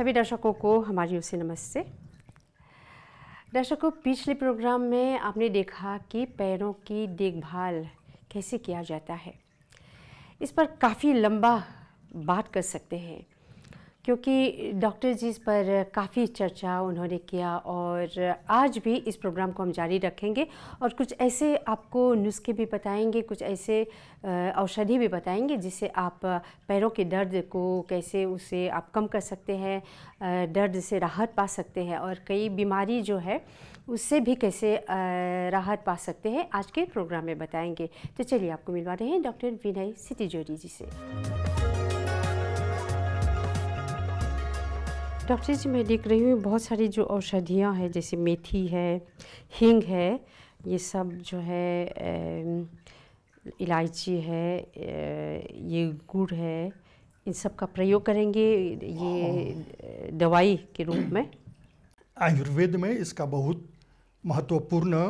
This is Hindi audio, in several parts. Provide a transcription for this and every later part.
सभी दर्शकों को हमारी ओर से नमस्ते दर्शकों पिछले प्रोग्राम में आपने देखा कि पैरों की देखभाल कैसे किया जाता है इस पर काफ़ी लंबा बात कर सकते हैं क्योंकि डॉक्टर जी इस पर काफ़ी चर्चा उन्होंने किया और आज भी इस प्रोग्राम को हम जारी रखेंगे और कुछ ऐसे आपको नुस्खे भी बताएंगे कुछ ऐसे औषधि भी बताएंगे जिससे आप पैरों के दर्द को कैसे उसे आप कम कर सकते हैं दर्द से राहत पा सकते हैं और कई बीमारी जो है उससे भी कैसे राहत पा सकते हैं आज के प्रोग्राम में बताएंगे तो चलिए आपको मिलवा रहे हैं डॉक्टर विनय सितिजोरी जी से डॉक्टर जी मैं देख रही हूँ बहुत सारी जो औषधियाँ हैं जैसे मेथी है हींग है ये सब जो है इलायची है ये गुड़ है इन सब का प्रयोग करेंगे ये दवाई के रूप में आयुर्वेद में इसका बहुत महत्वपूर्ण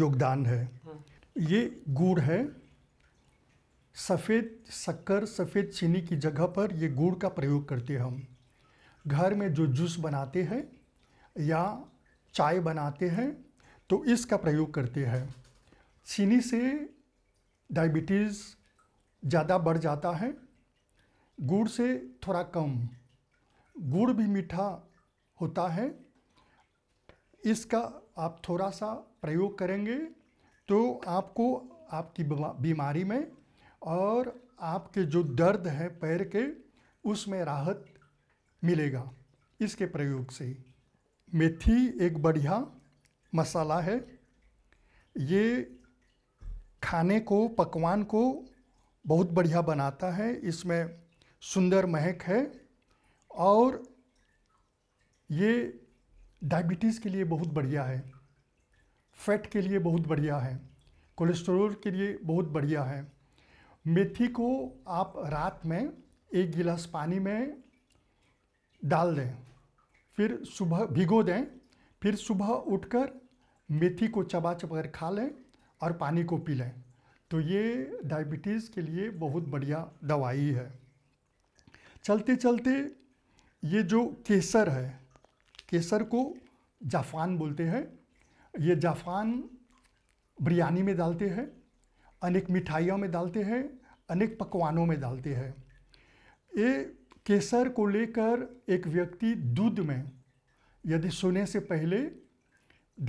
योगदान है ये गुड़ है सफ़ेद शक्कर सफ़ेद चीनी की जगह पर ये गुड़ का प्रयोग करते हैं हम घर में जो जूस बनाते हैं या चाय बनाते हैं तो इसका प्रयोग करते हैं चीनी से डायबिटीज़ ज़्यादा बढ़ जाता है गुड़ से थोड़ा कम गुड़ भी मीठा होता है इसका आप थोड़ा सा प्रयोग करेंगे तो आपको आपकी बीमारी में और आपके जो दर्द है पैर के उसमें राहत मिलेगा इसके प्रयोग से मेथी एक बढ़िया मसाला है ये खाने को पकवान को बहुत बढ़िया बनाता है इसमें सुंदर महक है और ये डायबिटीज़ के लिए बहुत बढ़िया है फैट के लिए बहुत बढ़िया है कोलेस्ट्रोल के लिए बहुत बढ़िया है मेथी को आप रात में एक गिलास पानी में डाल दें फिर सुबह भिगो दें फिर सुबह उठकर मेथी को चबा चबा कर खा लें और पानी को पी लें तो ये डायबिटीज़ के लिए बहुत बढ़िया दवाई है चलते चलते ये जो केसर है केसर को जाफान बोलते हैं ये जाफान बिरयानी में डालते हैं अनेक मिठाइयों में डालते हैं अनेक पकवानों में डालते हैं ये केसर को लेकर एक व्यक्ति दूध में यदि सोने से पहले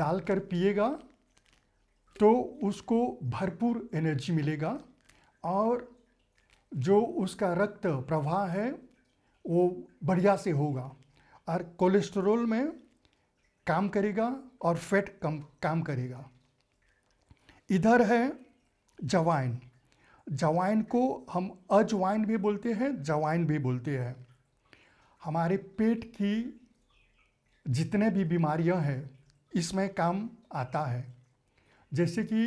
डालकर पिएगा तो उसको भरपूर एनर्जी मिलेगा और जो उसका रक्त प्रवाह है वो बढ़िया से होगा और कोलेस्ट्रोल में काम करेगा और फैट कम काम करेगा इधर है जवाइन जवाइन को हम अजवाइन भी बोलते हैं जवाइन भी बोलते हैं हमारे पेट की जितने भी बीमारियां हैं इसमें काम आता है जैसे कि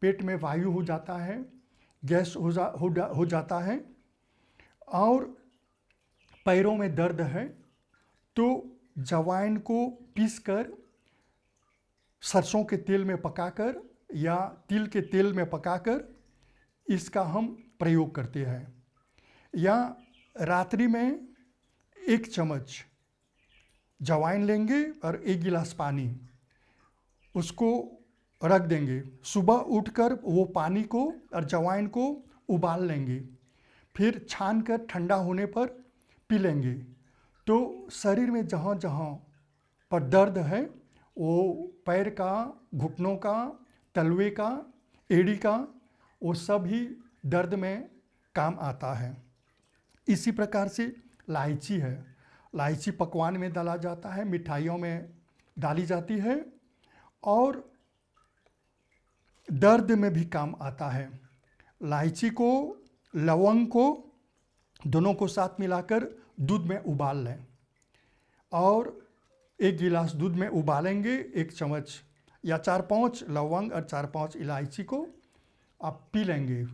पेट में वायु हो जाता है गैस हो जा हो, जा, हो जाता है और पैरों में दर्द है तो जवाइन को पीस कर सरसों के तेल में पकाकर या तिल के तेल में पकाकर इसका हम प्रयोग करते हैं या रात्रि में एक चम्मच जवाइन लेंगे और एक गिलास पानी उसको रख देंगे सुबह उठकर वो पानी को और जवाइन को उबाल लेंगे फिर छान कर ठंडा होने पर पी लेंगे तो शरीर में जहाँ जहाँ पर दर्द है वो पैर का घुटनों का तलवे का एड़ी का वो सभी दर्द में काम आता है इसी प्रकार से लाइची है लाइची पकवान में डाला जाता है मिठाइयों में डाली जाती है और दर्द में भी काम आता है लाइची को लवंग को दोनों को साथ मिलाकर दूध में उबाल लें और एक गिलास दूध में उबालेंगे एक चम्मच या चार पाँच लवंग और चार पाँच इलायची को आप पी लेंगे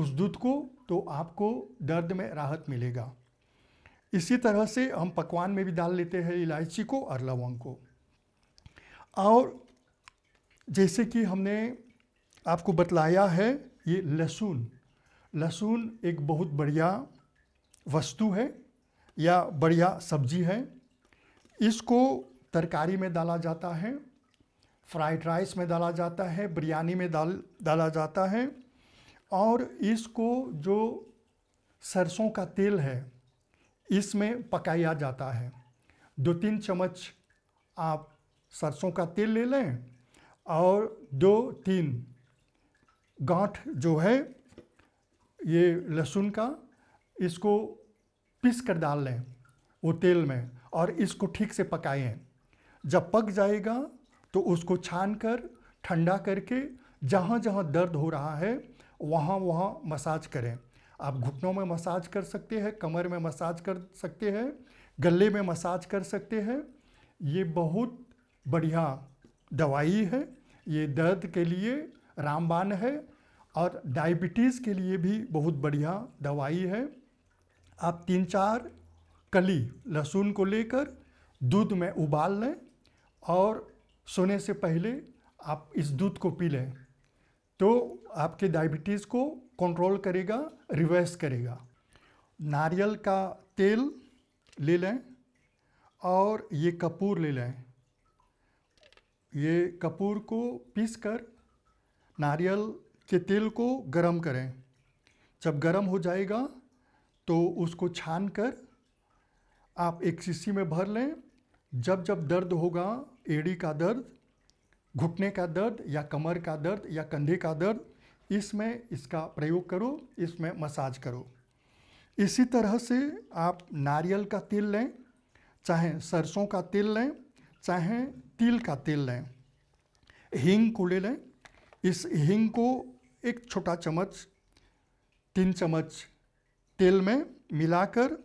उस दूध को तो आपको दर्द में राहत मिलेगा इसी तरह से हम पकवान में भी डाल लेते हैं इलायची को और लवंग को और जैसे कि हमने आपको बतलाया है ये लहसुन लहसुन एक बहुत बढ़िया वस्तु है या बढ़िया सब्जी है इसको तरकारी में डाला जाता है फ्राइड राइस में डाला जाता है बिरयानी में डाल डाला जाता है और इसको जो सरसों का तेल है इसमें पकाया जाता है दो तीन चम्मच आप सरसों का तेल ले लें और दो तीन गांठ जो है ये लहसुन का इसको पीस कर डाल लें वो तेल में और इसको ठीक से पकाएं जब पक जाएगा तो उसको छान कर ठंडा करके जहाँ जहाँ दर्द हो रहा है वहाँ वहाँ मसाज करें आप घुटनों में मसाज कर सकते हैं कमर में मसाज कर सकते हैं गले में मसाज कर सकते हैं ये बहुत बढ़िया दवाई है ये दर्द के लिए रामबान है और डायबिटीज़ के लिए भी बहुत बढ़िया दवाई है आप तीन चार कली लहसुन को लेकर दूध में उबाल लें और सोने से पहले आप इस दूध को पी लें तो आपके डायबिटीज़ को कंट्रोल करेगा रिवर्स करेगा नारियल का तेल ले लें और ये कपूर ले लें ये कपूर को पीस कर नारियल के तेल को गरम करें जब गरम हो जाएगा तो उसको छान कर आप एक शीशी में भर लें जब जब दर्द होगा एड़ी का दर्द घुटने का दर्द या कमर का दर्द या कंधे का दर्द इसमें इसका प्रयोग करो इसमें मसाज करो इसी तरह से आप नारियल का तेल लें चाहे सरसों का तेल लें चाहे तिल का तेल लें हींग को ले लें इस हींग को एक छोटा चम्मच तीन चम्मच तेल में मिलाकर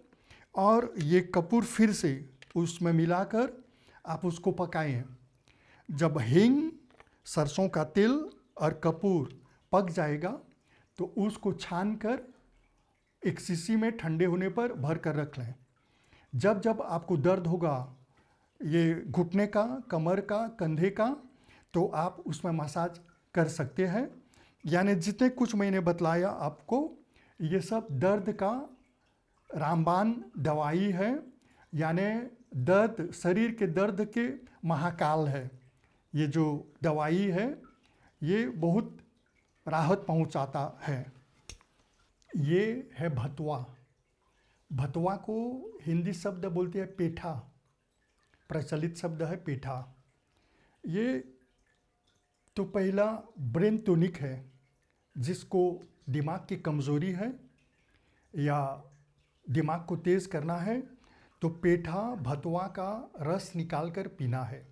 और ये कपूर फिर से उसमें मिलाकर आप उसको पकाएं जब हिंग सरसों का तिल और कपूर पक जाएगा तो उसको छान कर एक सीसी में ठंडे होने पर भर कर रख लें जब जब आपको दर्द होगा ये घुटने का कमर का कंधे का तो आप उसमें मसाज कर सकते हैं यानी जितने कुछ मैंने बतलाया आपको ये सब दर्द का रामबान दवाई है यानी दर्द शरीर के दर्द के महाकाल है ये जो दवाई है ये बहुत राहत पहुंचाता है ये है भतवा भतवा को हिंदी शब्द बोलते हैं पेठा प्रचलित शब्द है पेठा ये तो पहला ब्रेन टोनिक है जिसको दिमाग की कमज़ोरी है या दिमाग को तेज़ करना है तो पेठा भतवा का रस निकाल कर पीना है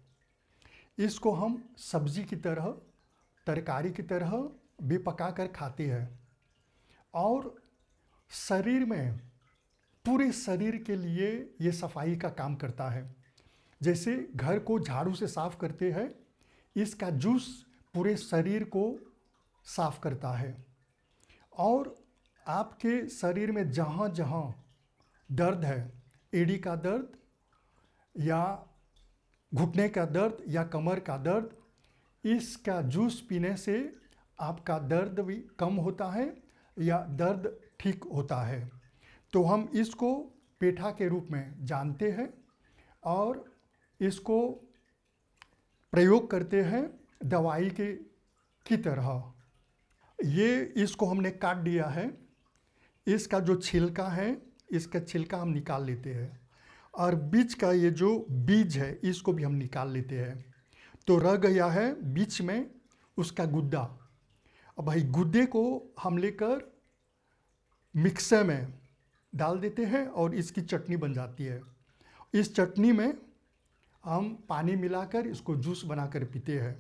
इसको हम सब्जी की तरह तरकारी की तरह भी पका कर खाते हैं और शरीर में पूरे शरीर के लिए ये सफाई का काम करता है जैसे घर को झाड़ू से साफ करते हैं इसका जूस पूरे शरीर को साफ करता है और आपके शरीर में जहाँ जहाँ दर्द है एडी का दर्द या घुटने का दर्द या कमर का दर्द इसका जूस पीने से आपका दर्द भी कम होता है या दर्द ठीक होता है तो हम इसको पेठा के रूप में जानते हैं और इसको प्रयोग करते हैं दवाई के की तरह ये इसको हमने काट दिया है इसका जो छिलका है इसका छिलका हम निकाल लेते हैं और बीच का ये जो बीज है इसको भी हम निकाल लेते हैं तो रह गया है बीच में उसका गुद्दा अब भाई गुद्दे को हम लेकर मिक्सर में डाल देते हैं और इसकी चटनी बन जाती है इस चटनी में हम पानी मिलाकर इसको जूस बनाकर पीते हैं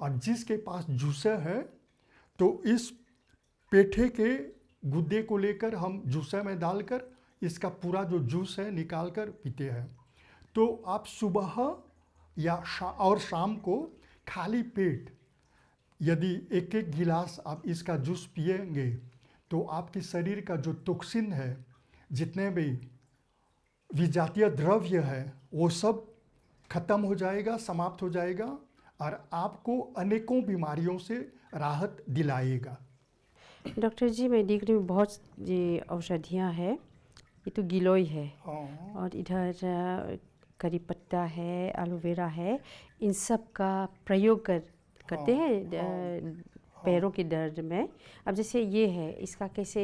और जिसके पास जूसर है तो इस पेठे के गुद्दे को लेकर हम जूसर में डालकर इसका पूरा जो जूस है निकाल कर पीते हैं तो आप सुबह या शा और शाम को खाली पेट यदि एक एक गिलास आप इसका जूस पिएंगे तो आपके शरीर का जो टोक्सिन है जितने भी विजातीय द्रव्य है वो सब खत्म हो जाएगा समाप्त हो जाएगा और आपको अनेकों बीमारियों से राहत दिलाएगा डॉक्टर जी देख रही में बहुत ये औषधियाँ हैं ये तो गिलोई है हाँ। और इधर करी पत्ता है एलोवेरा है इन सब का प्रयोग कर करते हाँ। हैं हाँ। पैरों के दर्द में अब जैसे ये है इसका कैसे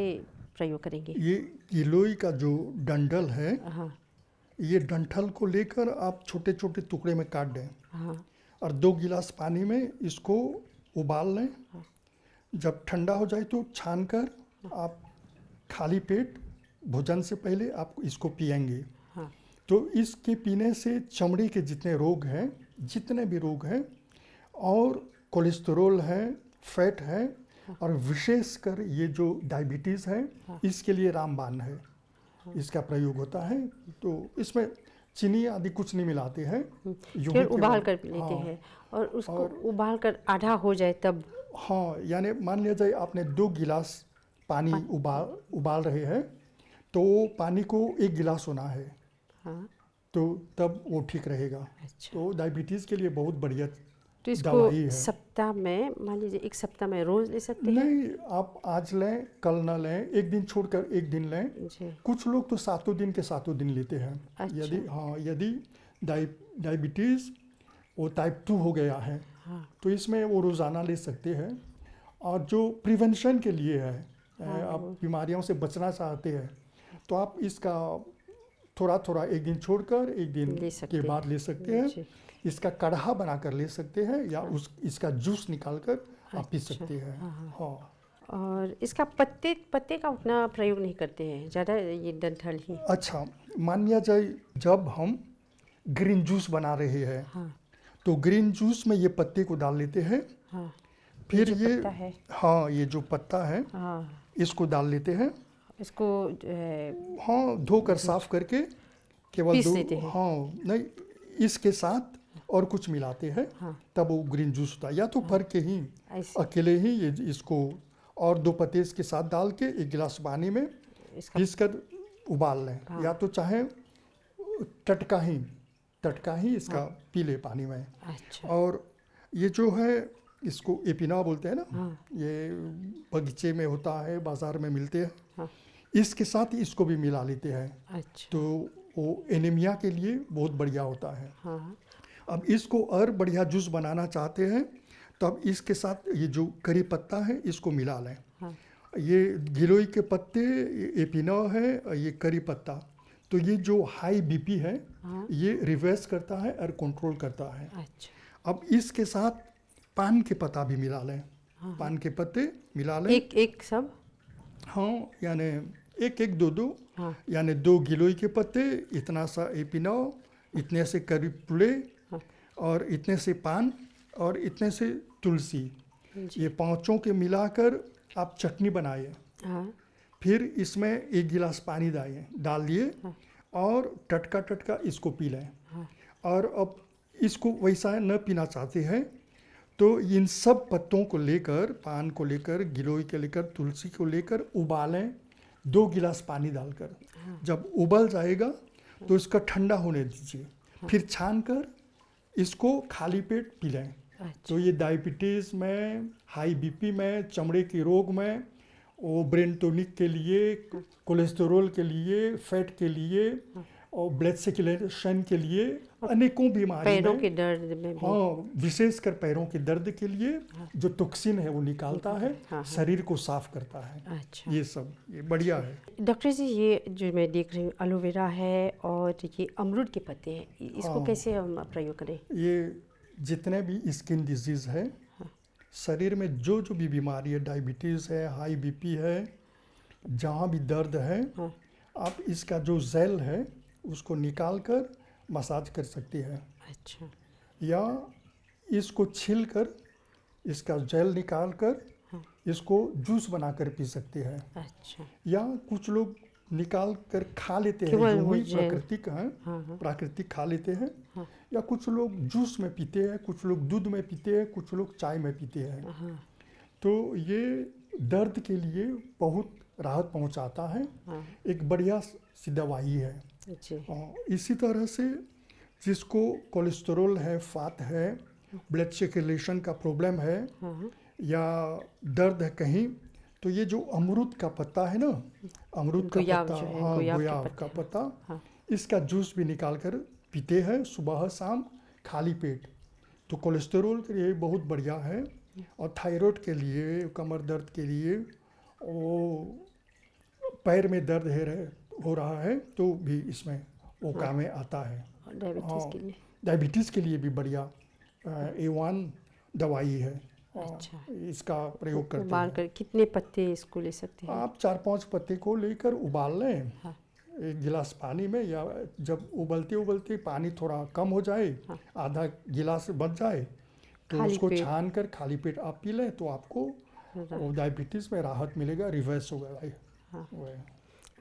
प्रयोग करेंगे ये गिलोई का जो डंडल है ये डंठल को लेकर आप छोटे छोटे टुकड़े में काट दें और दो गिलास पानी में इसको उबाल लें जब ठंडा हो जाए तो छान कर आप खाली पेट भोजन से पहले आप इसको पियेंगे हाँ। तो इसके पीने से चमड़ी के जितने रोग हैं जितने भी रोग हैं और कोलेस्ट्रोल है फैट है हाँ। और विशेषकर ये जो डायबिटीज़ है हाँ। इसके लिए रामबान है हाँ। इसका प्रयोग होता है तो इसमें चीनी आदि कुछ नहीं मिलाते हैं हम्म। फिर उबाल कर लेते हाँ, हैं और उसको और, उबाल कर आधा हो जाए तब हाँ यानी मान लिया जाए आपने दो गिलास पानी उबाल उबाल रहे हैं तो पानी को एक गिलास होना है हाँ। तो तब वो ठीक रहेगा अच्छा। तो डायबिटीज़ के लिए बहुत बढ़िया तो इसको सप्ताह में मान लीजिए एक सप्ताह में रोज ले सकते हैं नहीं आप आज लें कल ना लें एक दिन छोड़कर एक दिन लें कुछ लोग तो सातों दिन के सातों दिन लेते हैं अच्छा। यदि हाँ यदि डायबिटीज़ वो टाइप टू हो गया है हाँ। तो इसमें वो रोज़ाना ले सकते हैं और जो प्रिवेंशन के लिए है हाँ, आप बीमारियों से बचना चाहते हैं तो आप इसका थोड़ा थोड़ा एक दिन छोड़कर एक दिन के बाद ले सकते हैं इसका काढ़ा बनाकर ले सकते हैं या उस इसका जूस निकाल कर आप पी अच्छा। सकते हैं हाँ, हाँ।, हाँ और इसका पत्ते पत्ते का उतना प्रयोग नहीं करते हैं ज़्यादा ये डंठल ही अच्छा मान लिया जाए जब हम ग्रीन जूस बना रहे हैं हाँ। तो ग्रीन जूस में ये पत्ते को डाल लेते हैं हाँ। फिर ये, ये है। हाँ ये जो पत्ता है हाँ। इसको डाल लेते हैं इसको हाँ धोकर साफ करके केवल दो हाँ नहीं इसके साथ और कुछ मिलाते हैं हाँ। तब वो ग्रीन जूस होता है या तो हाँ। भर के ही अकेले ही ये इसको और दो पत्ते के साथ डाल के एक गिलास पानी में घिस कर उबाल लें हाँ। या तो चाहे टटका ही टटका ही इसका हाँ। पी ले पानी में अच्छा। और ये जो है इसको एपिना बोलते हैं ना हाँ। ये बगीचे में होता है बाज़ार में मिलते हैं हाँ। इसके साथ इसको भी मिला लेते हैं अच्छा। तो वो एनीमिया के लिए बहुत बढ़िया होता है हाँ। अब इसको और बढ़िया जूस बनाना चाहते हैं तो अब इसके साथ ये जो करी पत्ता है इसको मिला लें हाँ। ये गिलोई के पत्ते एपिनो है ये करी पत्ता तो ये जो हाई बीपी है हाँ। ये रिवर्स करता है और कंट्रोल करता है अच्छा। अब इसके साथ पान के पत्ता भी मिला लें हाँ। पान के पत्ते मिला लें एक एक सब हाँ यानी एक एक दो दो हाँ। यानी दो गिलोई के पत्ते इतना सा एपिनाओ इतने से करीब पुले हाँ। और इतने से पान और इतने से तुलसी ये पाँचों के मिलाकर आप चटनी बनाइए हाँ। फिर इसमें एक गिलास पानी डालिए डाल दिए हाँ। और टटका टटका इसको पी लें हाँ। और अब इसको वैसा न पीना चाहते हैं तो इन सब पत्तों को लेकर पान को लेकर गिलोई के लेकर तुलसी को लेकर उबालें दो गिलास पानी डालकर हाँ। जब उबल जाएगा तो इसका ठंडा होने दीजिए हाँ। फिर छान कर इसको खाली पेट पी लें अच्छा। तो ये डायबिटीज़ में हाई बीपी में चमड़े के रोग में वो ब्रेन टोनिक के लिए कोलेस्टेरोल हाँ। के लिए फैट के लिए और ब्लड सर्कुलेशन के लिए अनेकों बीमारी पैरों के दर्द में भी। हाँ विशेषकर पैरों के दर्द के लिए हाँ। जो टॉक्सिन है वो निकालता है हाँ, हाँ, शरीर को साफ करता है अच्छा ये सब ये बढ़िया है डॉक्टर जी ये जो मैं देख रही हूँ एलोवेरा है और ये अमरूद के पत्ते हैं इसको हाँ, कैसे हम प्रयोग करें ये जितने भी स्किन डिजीज है हाँ। शरीर में जो जो भी बीमारी है डायबिटीज़ है हाई बीपी है जहाँ भी दर्द है हाँ। आप इसका जो जेल है उसको निकाल कर मसाज कर सकती है अच्छा या इसको छील कर इसका जेल निकाल कर हाँ। इसको जूस बना कर पी सकती है अच्छा या कुछ लोग निकाल कर खा लेते हैं जो वही प्राकृतिक हैं हाँ, हाँ। प्राकृतिक खा लेते हैं हाँ। या कुछ लोग जूस में पीते हैं कुछ लोग दूध में पीते हैं कुछ लोग चाय में पीते हैं हाँ। तो ये दर्द के लिए बहुत राहत पहुंचाता है एक बढ़िया सी दवाई है इसी तरह से जिसको कोलेस्ट्रोल है फात है ब्लड सर्कुलेशन का प्रॉब्लम है हाँ, हाँ। या दर्द है कहीं तो ये जो अमरुद का पत्ता है ना अमरुद का हाँ, पत्ता हाँ गुयाब का पत्ता इसका जूस भी निकाल कर पीते हैं सुबह शाम खाली पेट तो कोलेस्ट्रोल के लिए बहुत बढ़िया है और थायराइड के लिए कमर दर्द के लिए वो पैर में दर्द है रहे हो रहा है तो भी इसमें वो हाँ, काम में आता है डायबिटीज़ हाँ, हाँ। के लिए के लिए भी बढ़िया ए वन दवाई है हाँ, अच्छा इसका प्रयोग करते उबाल कर कितने पत्ते इसको ले सकते हैं आप चार पांच पत्ते को लेकर उबाल लें हाँ। एक गिलास पानी में या जब उबलते उबलते पानी थोड़ा कम हो जाए हाँ। आधा गिलास बच जाए तो उसको छान कर खाली पेट आप पी लें तो आपको डायबिटीज़ में राहत मिलेगा रिवर्स होगा हाँ।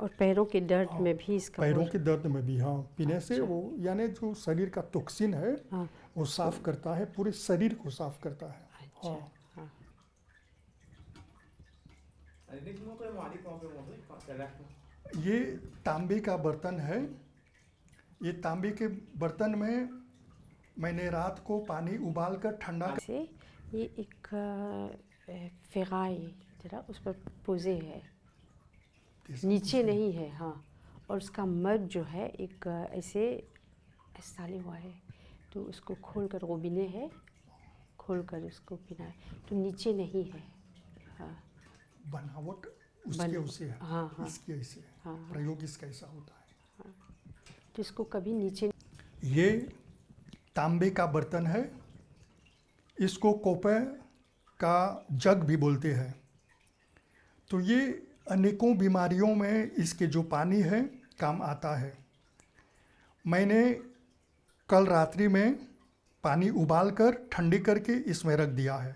और पैरों के दर्द हाँ, में भी इसका पैरों के दर्द में भी हाँ पीने से अच्छा। वो यानी जो शरीर का टॉक्सिन है हाँ, वो साफ करता है पूरे शरीर को साफ करता है अच्छा, हाँ। हाँ। ये तांबे का बर्तन है ये तांबे के बर्तन में मैंने रात को पानी उबाल कर ठंडा से ये एक फिगाई जरा उस पर पुजे है नीचे नहीं है हाँ और उसका मर्ग जो है एक ऐसे साले हुआ है तो उसको खोल कर वो बिने है खोल कर उसको पिना है तो नीचे नहीं है हाँ बनावट उसके बन, उसे है हाँ हाँ इसके ऐसे हाँ, हाँ, प्रयोग इसका ऐसा होता है हाँ, तो इसको कभी नीचे ये तांबे का बर्तन है इसको कोपे का जग भी बोलते हैं तो ये अनेकों बीमारियों में इसके जो पानी है काम आता है मैंने कल रात्रि में पानी उबाल कर ठंडी करके इसमें रख दिया है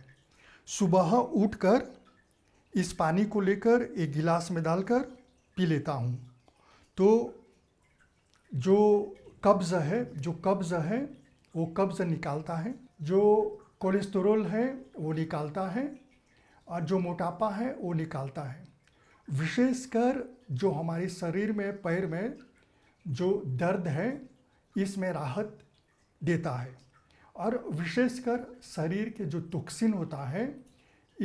सुबह उठकर इस पानी को लेकर एक गिलास में डालकर पी लेता हूँ तो जो कब्ज़ है जो कब्ज़ है वो कब्ज़ निकालता है जो कोलेस्ट्रोल है वो निकालता है और जो मोटापा है वो निकालता है विशेषकर जो हमारे शरीर में पैर में जो दर्द है इसमें राहत देता है और विशेषकर शरीर के जो टोक्सिन होता है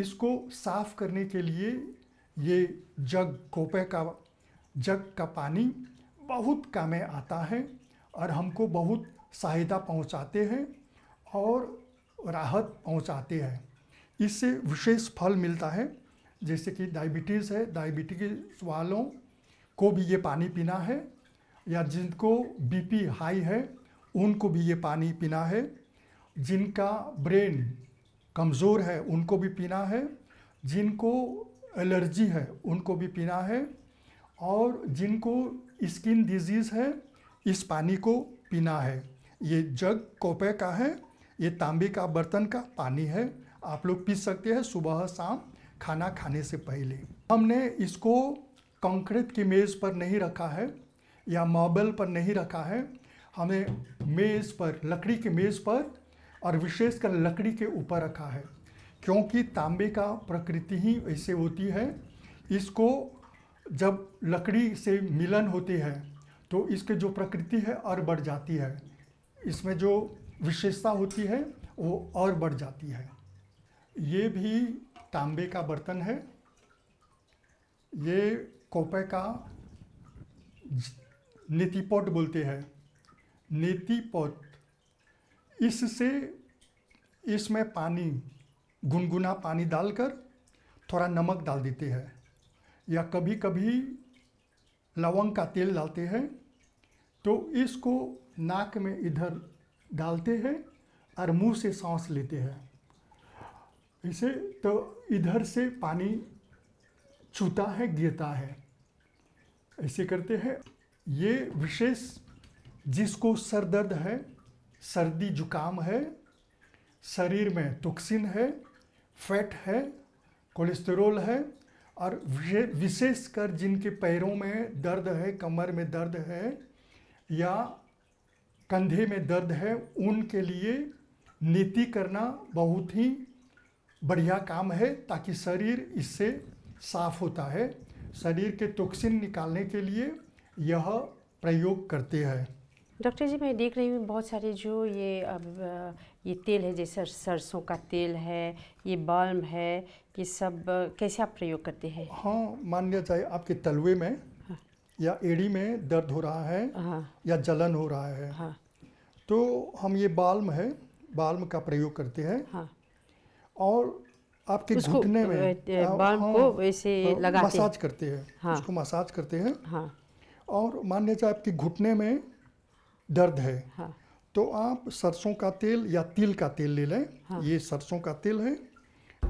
इसको साफ करने के लिए ये जग कोपे का जग का पानी बहुत काम आता है और हमको बहुत सहायता पहुंचाते हैं और राहत पहुंचाते हैं इससे विशेष फल मिलता है जैसे कि डायबिटीज़ है डायबिटीज वालों को भी ये पानी पीना है या जिनको बीपी हाई है उनको भी ये पानी पीना है जिनका ब्रेन कमज़ोर है उनको भी पीना है जिनको एलर्जी है उनको भी पीना है और जिनको स्किन डिजीज़ है इस पानी को पीना है ये जग कोपे का है ये तांबे का बर्तन का पानी है आप लोग पी सकते हैं सुबह शाम खाना खाने से पहले हमने इसको कंक्रीट की मेज़ पर नहीं रखा है या मार्बल पर नहीं रखा है हमें मेज़ पर लकड़ी के मेज़ पर और विशेषकर लकड़ी के ऊपर रखा है क्योंकि तांबे का प्रकृति ही ऐसे होती है इसको जब लकड़ी से मिलन होती है तो इसके जो प्रकृति है और बढ़ जाती है इसमें जो विशेषता होती है वो और बढ़ जाती है ये भी तांबे का बर्तन है ये कोपे का नीतिपोट बोलते हैं नीतिपोट इससे इसमें पानी गुनगुना पानी डालकर थोड़ा नमक डाल देते हैं या कभी कभी लवंग का तेल डालते हैं तो इसको नाक में इधर डालते हैं और मुंह से सांस लेते हैं इसे तो इधर से पानी छूता है गिरता है ऐसे करते हैं ये विशेष जिसको सर दर्द है सर्दी जुकाम है शरीर में टॉक्सिन है फैट है कोलेस्टेरोल है और विशेष विशेषकर जिनके पैरों में दर्द है कमर में दर्द है या कंधे में दर्द है उनके लिए नीति करना बहुत ही बढ़िया काम है ताकि शरीर इससे साफ होता है शरीर के टॉक्सिन निकालने के लिए यह प्रयोग करते हैं डॉक्टर जी मैं देख रही हूँ बहुत सारे जो ये अब ये तेल है जैसे सरसों का तेल है ये बाल्म है ये सब कैसे आप प्रयोग करते हैं हाँ मान लिया जाए आपके तलवे में हाँ। या एड़ी में दर्द हो रहा है हाँ। या जलन हो रहा है हाँ। तो हम ये बाल्म है बाल्म का प्रयोग करते हैं हाँ। और आपके घुटने में हाँ, बाल हाँ, को वैसे हाँ, लगाते मसाज करते हैं हाँ, उसको मसाज करते हैं हाँ, और मान लीजिए आपके घुटने में दर्द है हाँ, तो आप सरसों का तेल या तिल का तेल ले लें हाँ, ये सरसों का तेल है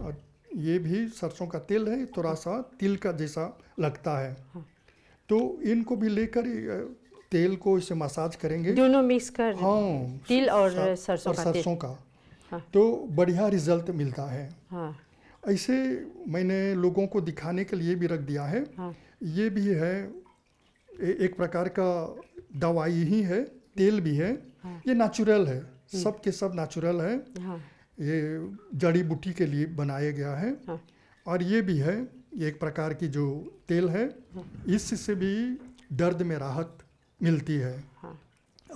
और ये भी सरसों का तेल है थोड़ा सा तिल का जैसा लगता है हाँ, तो इनको भी लेकर तेल को इसे मसाज करेंगे दोनों मिक्स कर हाँ तिल और सरसों का सरसों का हाँ। तो बढ़िया रिजल्ट मिलता है हाँ। ऐसे मैंने लोगों को दिखाने के लिए भी रख दिया है हाँ। ये भी है ए, एक प्रकार का दवाई ही है तेल भी है हाँ। ये नेचुरल है हम्म। सब के सब नेचुरल है हाँ। ये जड़ी बूटी के लिए बनाया गया है हाँ। और ये भी है ये एक प्रकार की जो तेल है हाँ। इससे भी दर्द में राहत मिलती है हाँ।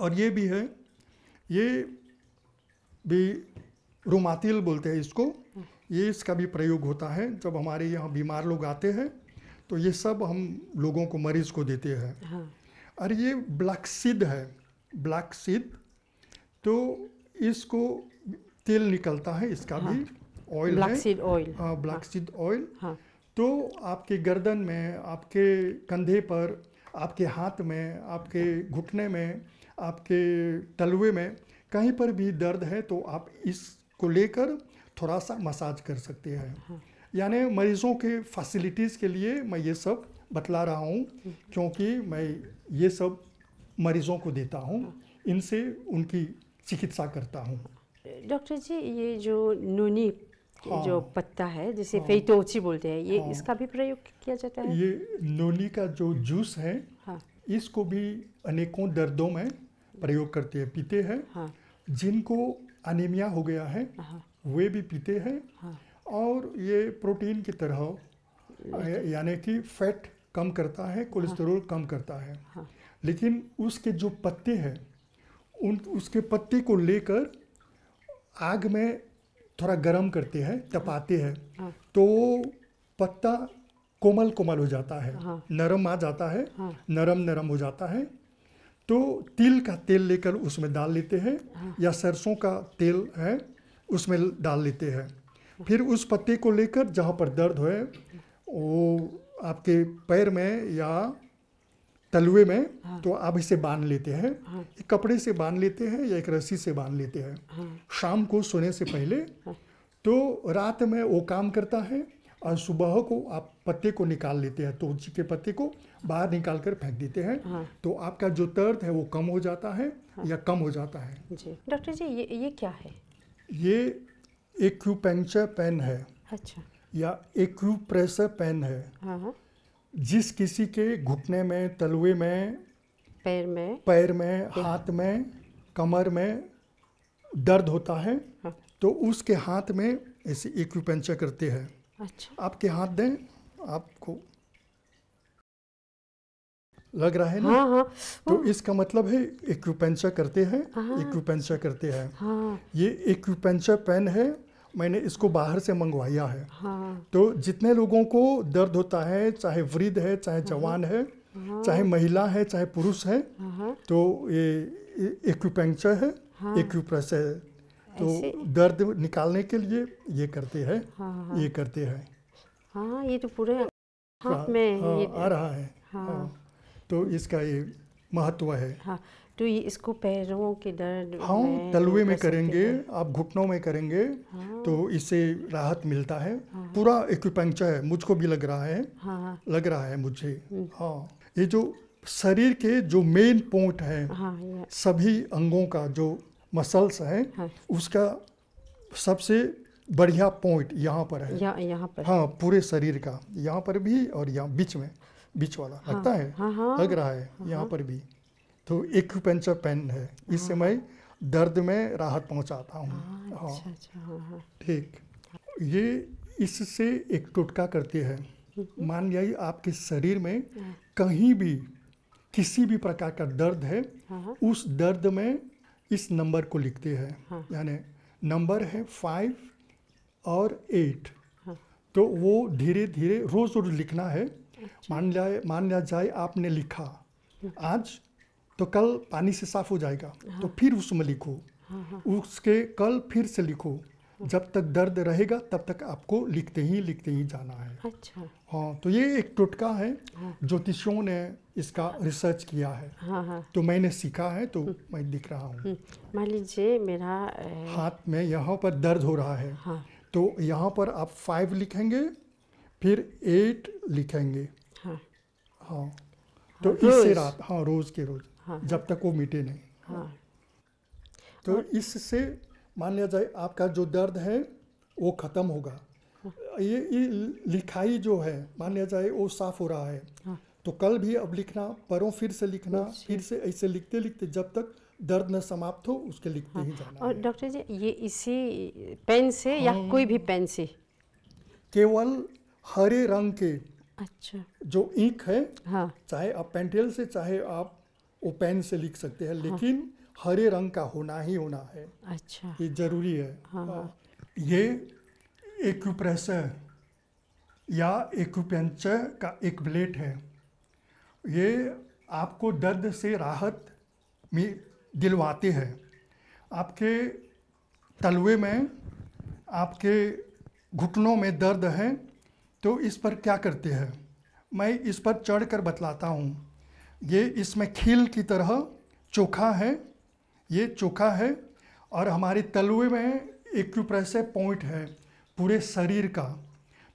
और ये भी है ये भी रुमातिल बोलते हैं इसको ये इसका भी प्रयोग होता है जब हमारे यहाँ बीमार लोग आते हैं तो ये सब हम लोगों को मरीज को देते हैं हाँ। और ये ब्लैक सिद्ध है ब्लैक सिद्ध तो इसको तेल निकलता है इसका हाँ। भी ऑयल ब्लैक सीड ऑयल हाँ ब्लैक हाँ। सिद्ध ऑयल हाँ। तो आपके गर्दन में आपके कंधे पर आपके हाथ में आपके घुटने में आपके तलवे में कहीं पर भी दर्द है तो आप इस को लेकर थोड़ा सा मसाज कर सकते हैं हाँ। यानी मरीजों के फैसिलिटीज़ के लिए मैं ये सब बतला रहा हूँ क्योंकि मैं ये सब मरीजों को देता हूँ इनसे उनकी चिकित्सा करता हूँ डॉक्टर जी ये जो नूनी हाँ, जो पत्ता है जिसे हाँ, फेटोची बोलते हैं ये हाँ, इसका भी प्रयोग किया जाता है ये नूनी का जो जूस है हाँ, इसको भी अनेकों दर्दों में प्रयोग करते हैं पीते हैं हाँ, जिनको अनिमिया हो गया है हाँ। वे भी पीते हैं हाँ। और ये प्रोटीन की तरह हाँ। यानी कि फैट कम करता है कोलेस्ट्रोल कम करता है लेकिन उसके जो पत्ते हैं उन उसके पत्ते को लेकर आग में थोड़ा गर्म करते हैं तपाते हैं तो पत्ता कोमल कोमल हो जाता है नरम आ जाता है नरम नरम हो जाता है तो तिल का तेल लेकर उसमें डाल लेते हैं हाँ। या सरसों का तेल है उसमें डाल लेते हैं फिर उस पत्ते को लेकर जहाँ पर दर्द हो वो आपके पैर में या तलवे में हाँ। तो आप इसे बांध लेते हैं हाँ। एक कपड़े से बांध लेते हैं या एक रस्सी से बांध लेते हैं हाँ। शाम को सोने से पहले हाँ। तो रात में वो काम करता है और सुबह को आप पत्ते को निकाल लेते हैं तुलसी के पत्ते को बाहर निकाल कर फेंक देते हैं हाँ। तो आपका जो दर्द है वो कम हो जाता है हाँ। या कम हो जाता है जी डॉक्टर जी ये ये क्या है ये एक पेन है अच्छा या एक्यूप्रेशर पेन है हाँ, हाँ। जिस किसी के घुटने में तलवे में पैर में पैर में हाँ। हाथ में कमर में दर्द होता है हाँ। तो उसके हाथ में ऐसे एक करते हैं अच्छा आपके हाथ दें आपको लग रहा है ना हाँ, हाँ, तो हाँ। इसका मतलब है एक्यूपेंचर करते हैं हाँ, करते हैं हाँ, ये एक्यूपेंचर पेन है मैंने इसको बाहर से मंगवाया है हाँ, तो जितने लोगों को दर्द होता है चाहे वृद्ध है चाहे हाँ। जवान है हाँ, चाहे महिला है चाहे पुरुष है हाँ, हाँ। तो ये एक्यूपेंचर है हाँ, एक्यूप्रेशर तो दर्द निकालने के लिए ये करते हैं हाँ, हाँ, ये हाँ। करते हैं हाँ ये तो पूरे हाथ में आ रहा है तो इसका ये महत्व है तो ये इसको पैरों के दर्द हाँ तलवे में करेंगे आप घुटनों में करेंगे हाँ, तो इससे राहत मिलता है हाँ, पूरा एक्यूपंक्चर है मुझको भी लग रहा है हाँ, लग रहा है मुझे हम्म। हाँ ये जो शरीर के जो मेन पॉइंट है हाँ, सभी अंगों का जो मसल्स हैं हाँ। उसका सबसे बढ़िया पॉइंट यहाँ पर है या, यहाँ पर हाँ पूरे शरीर का यहाँ पर भी और यहाँ बीच में बीच वाला हाँ, लगता है हाँ, हाँ। लग रहा है हाँ, यहाँ हाँ। पर भी तो एक पेंचर पेन है इससे हाँ, मैं दर्द में राहत पहुँचाता हूँ हाँ, अच्छा, हाँ। अच्छा, ठीक ये इससे एक टोटका करती है हम्म। मान लिया आपके शरीर में कहीं भी किसी भी प्रकार का दर्द है उस दर्द में इस नंबर को लिखते हैं हाँ. यानी नंबर है फाइव और एट हाँ. तो वो धीरे धीरे रोज रोज लिखना है अच्छा। मान लिया मान लिया जाए आपने लिखा हाँ। आज तो कल पानी से साफ हो जाएगा तो हाँ। तो फिर उसमें लिखो हाँ, हाँ। उसके कल फिर से लिखो हाँ। जब तक दर्द रहेगा तब तक आपको लिखते ही लिखते ही जाना है अच्छा हाँ तो ये एक टोटका है हाँ। ज्योतिषियों ने इसका रिसर्च किया है हाँ हाँ तो मैंने सीखा है तो मैं दिख रहा हूँ हम्म, हम्म। मान लीजिए मेरा हाथ में यहाँ पर दर्द हो रहा है हाँ तो यहाँ पर आप फाइव लिखेंगे फिर एट लिखेंगे हाँ हाँ तो हाँ। इससे रात हाँ रोज़ के रोज़ हाँ, हाँ, जब तक वो मिटे नहीं हाँ तो इससे मान लिया जाए आपका जो दर्द है वो ख़त्म होगा हाँ। ये, ये लिखाई जो है मान लिया जाए वो साफ हो रहा है हाँ। तो कल भी अब लिखना परों फिर से लिखना अच्छा। फिर से ऐसे लिखते लिखते जब तक दर्द न समाप्त हो उसके लिखते हाँ, ही जाना और डॉक्टर जी ये इसी पेन से हाँ, या कोई भी पेन से केवल हरे रंग के अच्छा जो इंक है हाँ। चाहे आप पेंटेल से चाहे आप वो पेन से लिख सकते हैं हाँ। लेकिन हाँ। हरे रंग का होना ही होना है अच्छा ये जरूरी है हाँ, हाँ। ये एक्यूप्रेशर या एक्यूपेंचर का एक ब्लेड है ये आपको दर्द से राहत में दिलवाते हैं आपके तलवे में आपके घुटनों में दर्द है तो इस पर क्या करते हैं मैं इस पर चढ़ कर बतलाता हूँ ये इसमें खील की तरह चोखा है ये चोखा है और हमारे तलवे में एक्यूप्रेशर पॉइंट है पूरे शरीर का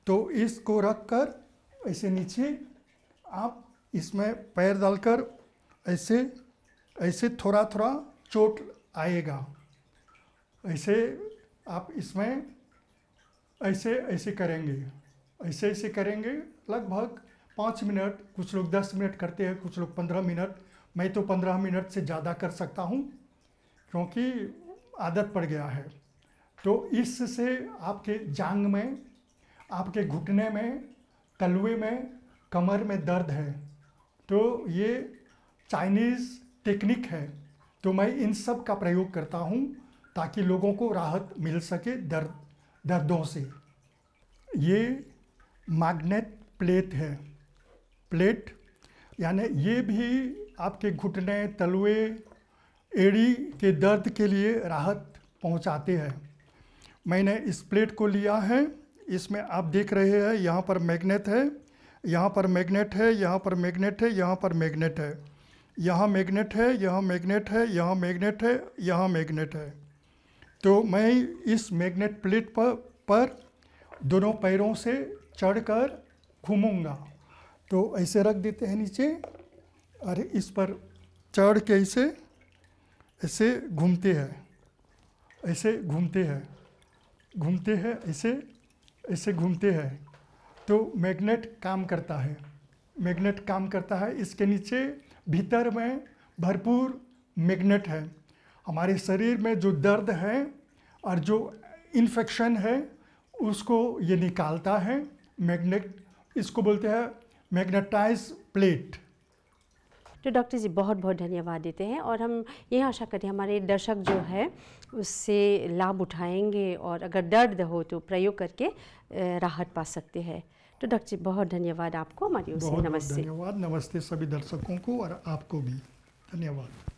तो इसको रख कर ऐसे नीचे आप इसमें पैर डालकर ऐसे ऐसे थोड़ा थोड़ा चोट आएगा ऐसे आप इसमें ऐसे ऐसे करेंगे ऐसे ऐसे करेंगे लगभग पाँच मिनट कुछ लोग दस मिनट करते हैं कुछ लोग पंद्रह मिनट मैं तो पंद्रह मिनट से ज़्यादा कर सकता हूँ क्योंकि आदत पड़ गया है तो इससे आपके जांग में आपके घुटने में तलवे में कमर में दर्द है तो ये चाइनीज़ टेक्निक है तो मैं इन सब का प्रयोग करता हूँ ताकि लोगों को राहत मिल सके दर्द दर्दों से ये मैग्नेट प्लेट है प्लेट यानी ये भी आपके घुटने तलवे एड़ी के दर्द के लिए राहत पहुँचाते हैं मैंने इस प्लेट को लिया है इसमें आप देख रहे हैं यहाँ पर मैग्नेट है यहाँ पर मैग्नेट है यहाँ पर मैग्नेट है यहाँ पर मैग्नेट है यहाँ मैग्नेट है यहाँ मैग्नेट है यहाँ मैग्नेट है यहाँ मैग्नेट है तो मैं इस मैग्नेट प्लेट पर पर दोनों पैरों से चढ़कर घूमूंगा तो ऐसे रख देते हैं नीचे और इस पर चढ़ के ऐसे ऐसे घूमते हैं ऐसे घूमते हैं घूमते हैं ऐसे ऐसे घूमते हैं तो मैग्नेट काम करता है मैग्नेट काम करता है इसके नीचे भीतर में भरपूर मैग्नेट है हमारे शरीर में जो दर्द है और जो इन्फेक्शन है उसको ये निकालता है मैग्नेट इसको बोलते हैं मैग्नेटाइज प्लेट तो डॉक्टर जी बहुत बहुत धन्यवाद देते हैं और हम ये आशा करते हैं हमारे दर्शक जो है उससे लाभ उठाएंगे और अगर दर्द हो तो प्रयोग करके राहत पा सकते हैं तो डॉक्टर जी बहुत धन्यवाद आपको हमारी ओर से नमस्ते धन्यवाद नमस्ते सभी दर्शकों को और आपको भी धन्यवाद